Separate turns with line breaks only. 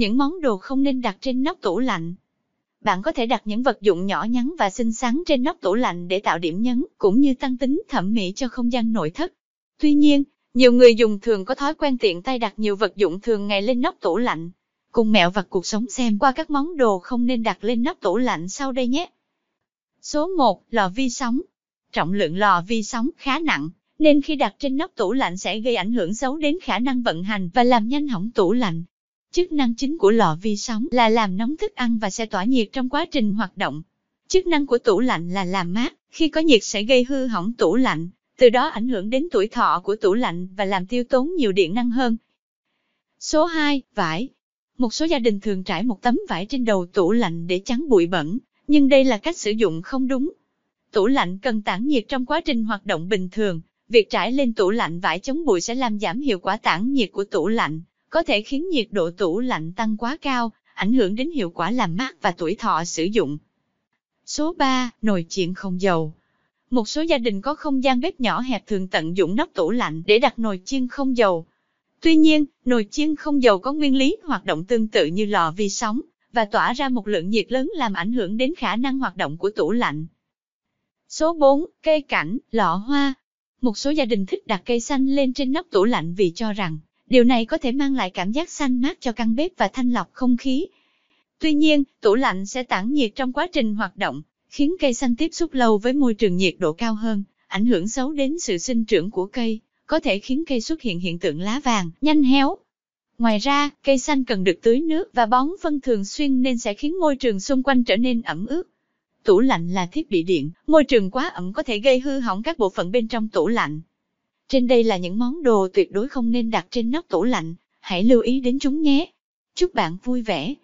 những món đồ không nên đặt trên nóc tủ lạnh. Bạn có thể đặt những vật dụng nhỏ nhắn và xinh xắn trên nóc tủ lạnh để tạo điểm nhấn, cũng như tăng tính thẩm mỹ cho không gian nội thất. Tuy nhiên, nhiều người dùng thường có thói quen tiện tay đặt nhiều vật dụng thường ngày lên nóc tủ lạnh. Cùng mẹo vặt cuộc sống xem qua các món đồ không nên đặt lên nắp tủ lạnh sau đây nhé. Số 1. Lò vi sóng Trọng lượng lò vi sóng khá nặng, nên khi đặt trên nắp tủ lạnh sẽ gây ảnh hưởng xấu đến khả năng vận hành và làm nhanh hỏng tủ lạnh. Chức năng chính của lò vi sóng là làm nóng thức ăn và sẽ tỏa nhiệt trong quá trình hoạt động. Chức năng của tủ lạnh là làm mát, khi có nhiệt sẽ gây hư hỏng tủ lạnh, từ đó ảnh hưởng đến tuổi thọ của tủ lạnh và làm tiêu tốn nhiều điện năng hơn. Số 2. Vải Một số gia đình thường trải một tấm vải trên đầu tủ lạnh để chắn bụi bẩn, nhưng đây là cách sử dụng không đúng. Tủ lạnh cần tản nhiệt trong quá trình hoạt động bình thường, việc trải lên tủ lạnh vải chống bụi sẽ làm giảm hiệu quả tản nhiệt của tủ lạnh, có thể khiến nhiệt độ tủ lạnh tăng quá cao, ảnh hưởng đến hiệu quả làm mát và tuổi thọ sử dụng. Số 3. Nồi chiên không dầu Một số gia đình có không gian bếp nhỏ hẹp thường tận dụng nắp tủ lạnh để đặt nồi chiên không dầu. Tuy nhiên, nồi chiên không dầu có nguyên lý hoạt động tương tự như lò vi sóng và tỏa ra một lượng nhiệt lớn làm ảnh hưởng đến khả năng hoạt động của tủ lạnh. Số 4. Cây cảnh, lọ hoa Một số gia đình thích đặt cây xanh lên trên nắp tủ lạnh vì cho rằng Điều này có thể mang lại cảm giác xanh mát cho căn bếp và thanh lọc không khí. Tuy nhiên, tủ lạnh sẽ tản nhiệt trong quá trình hoạt động, khiến cây xanh tiếp xúc lâu với môi trường nhiệt độ cao hơn, ảnh hưởng xấu đến sự sinh trưởng của cây, có thể khiến cây xuất hiện hiện tượng lá vàng, nhanh héo. Ngoài ra, cây xanh cần được tưới nước và bón phân thường xuyên nên sẽ khiến môi trường xung quanh trở nên ẩm ướt. Tủ lạnh là thiết bị điện, môi trường quá ẩm có thể gây hư hỏng các bộ phận bên trong tủ lạnh, trên đây là những món đồ tuyệt đối không nên đặt trên nóc tủ lạnh, hãy lưu ý đến chúng nhé. Chúc bạn vui vẻ!